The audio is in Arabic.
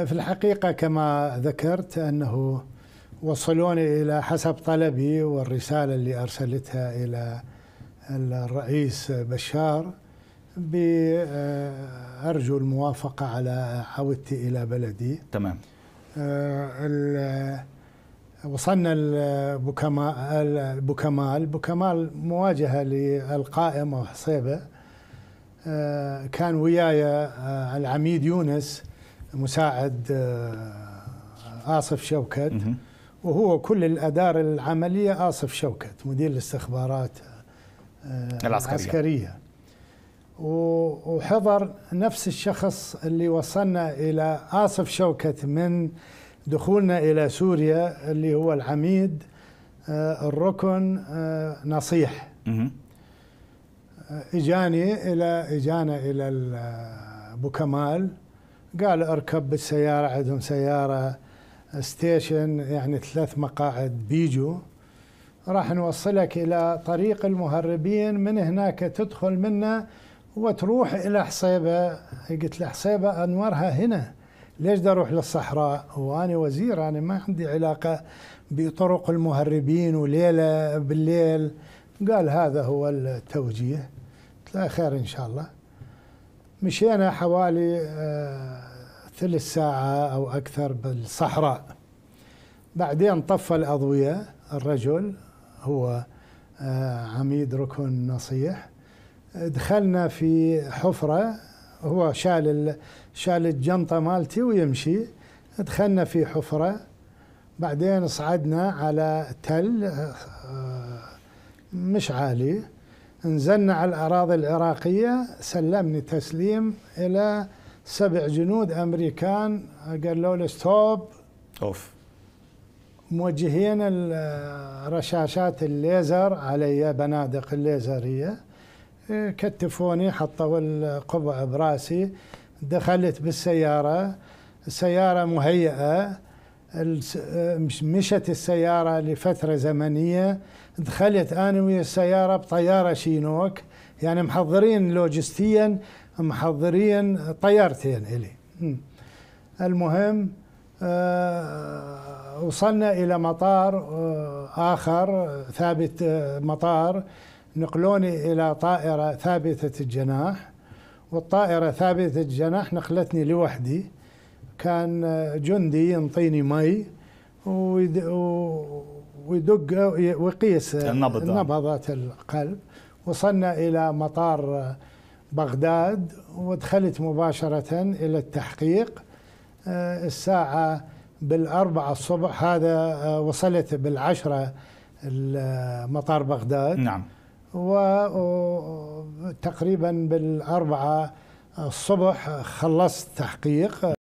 في الحقيقة كما ذكرت أنه وصلوني إلى حسب طلبي والرسالة اللي أرسلتها إلى الرئيس بشار بأرجو آه، الموافقة على عودتي إلى بلدي تمام آه، وصلنا البوكمال بوكمال بوكمال مواجهة للقائم وحصيبة آه، كان وياي العميد يونس مساعد آه، آصف شوكت وهو كل الأدار العملية آصف شوكت مدير الاستخبارات آه، العسكرية, العسكرية. وحضر نفس الشخص اللي وصلنا إلى آصف شوكت من دخولنا إلى سوريا اللي هو العميد آه، الركن نصيح اجاني الى اجانا الى ابو كمال قال اركب بالسيارة عندهم سيارة ستيشن يعني ثلاث مقاعد بيجو راح نوصلك إلى طريق المهربين من هناك تدخل منه وتروح إلى حصيبة قلت له حصيبة أنوارها هنا ليش دا أروح للصحراء وأنا وزير أنا ما عندي علاقة بطرق المهربين وليلة بالليل قال هذا هو التوجيه قلت له خير إن شاء الله مشينا حوالي آه ثلث ساعة أو أكثر بالصحراء بعدين طفى الأضوية الرجل هو آه، عميد ركن نصيح دخلنا في حفرة هو شال شال الجنطة مالتي ويمشي دخلنا في حفرة بعدين صعدنا على تل آه، مش عالي نزلنا على الأراضي العراقية سلمني تسليم إلى سبع جنود أمريكان قالوا له ستوب أوف موجهين الرشاشات الليزر علي بنادق الليزرية كتفوني حطوا القبعة براسي دخلت بالسيارة السيارة مهيئة مشت السيارة لفترة زمنية دخلت أنا ويا السيارة بطيارة شينوك يعني محضرين لوجستيا محضرين طيارتين إلي المهم آه، وصلنا إلى مطار آه، آخر ثابت آه، مطار نقلوني إلى طائرة ثابتة الجناح والطائرة ثابتة الجناح نقلتني لوحدي كان جندي ينطيني مي ويدق ويقيس نبضات القلب وصلنا إلى مطار بغداد ودخلت مباشرة إلى التحقيق آه، الساعة بالأربعة الصبح هذا آه، وصلت بالعشرة مطار بغداد نعم وتقريبا بالأربعة الصبح خلصت تحقيق